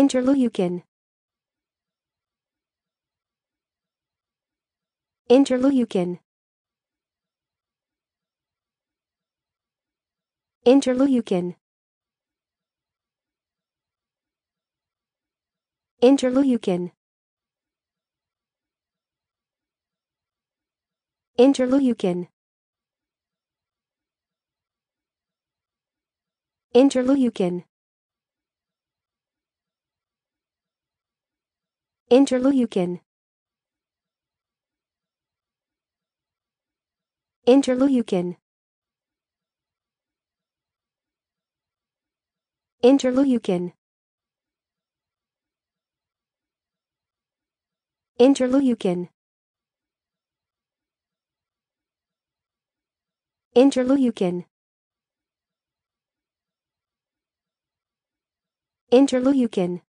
Interleukin Interleukin Interleukin Interleukin Interleukin Interleukin Interleukin Interleukin Interleukin Interleukin Interleukin Interleukin